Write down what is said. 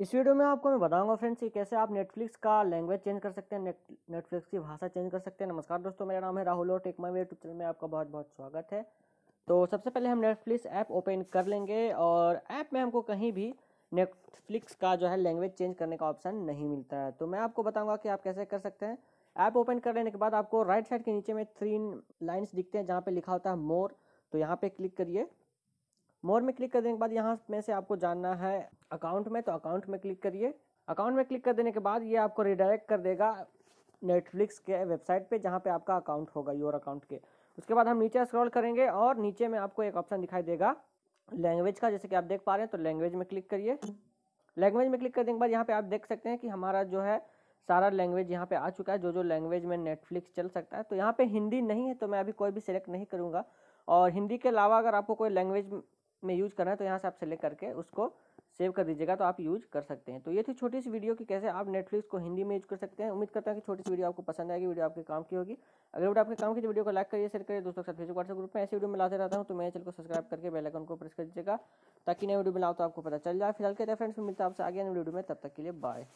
इस वीडियो में आपको मैं बताऊंगा फ्रेंड्स कि कैसे आप नेटफ्लिक्स का लैंग्वेज चेंज कर सकते हैं नेट नेटफ्लिक्स की भाषा चेंज कर सकते हैं नमस्कार दोस्तों मेरा नाम है राहुल और टेक माई यूट्यूब चैनल में आपका बहुत बहुत स्वागत है तो सबसे पहले हम नेटफ्लिक्स ऐप ओपन कर लेंगे और ऐप में हमको कहीं भी नेटफ्लिक्स का जो है लैंग्वेज चेंज करने का ऑप्शन नहीं मिलता है तो मैं आपको बताऊँगा कि आप कैसे कर सकते हैं ऐप ओपन कर लेने के बाद आपको राइट साइड के नीचे में थ्री लाइन्स दिखते हैं जहाँ पर लिखा होता है मोर तो यहाँ पर क्लिक करिए मोर में क्लिक कर देने के बाद यहाँ में से आपको जानना है अकाउंट में तो अकाउंट में क्लिक करिए अकाउंट में क्लिक कर देने के बाद ये आपको रिडायरेक्ट कर देगा नेटफ्लिक्स के वेबसाइट पे जहाँ पे आपका अकाउंट होगा योर अकाउंट के उसके बाद हम नीचे स्क्रॉल करेंगे और नीचे में आपको एक ऑप्शन दिखाई देगा लैंग्वेज का जैसे कि आप देख पा रहे हैं तो लैंग्वेज में क्लिक करिए लैंग्वेज में क्लिक करने के बाद यहाँ पे आप देख सकते हैं कि हमारा जो है सारा लैंग्वेज यहाँ पे आ चुका है जो जो लैंग्वेज में नेटफ्लिक्स चल सकता है तो यहाँ पे हिंदी नहीं है तो मैं अभी कोई भी सिलेक्ट नहीं करूँगा और हिंदी के अलावा अगर आपको कोई लैंग्वेज में यूज करना है तो यहाँ से आप सेलेक्ट करके उसको सेव कर दीजिएगा तो आप यूज कर सकते हैं तो ये थी छोटी सी वीडियो की कैसे आप नेटफ्लिक्स को हिंदी में यूज कर सकते हैं उम्मीद करता हूँ कि छोटी सी वीडियो आपको पसंद आएगी वीडियो आपके काम की होगी अगर वीडियो आपके काम की तो वीडियो को लाइक करिए शेयर करिए दोस्तों के साथ फेसबुक व्हाट्सएप ग्रुप में ऐसी वीडियो मिलाते रहता हूँ तो मेरे चैनल को सब्सक्राइब करके बेलाइकन को प्रेस कर दीजिएगा ताकि नई वीडियो मिलाओ तो आपको पता चल जाए फिलहाल कहते रेफरेंस फ्रेंड्स मिलता है आपसे आगे नई वीडियो में तब तक के लिए बाय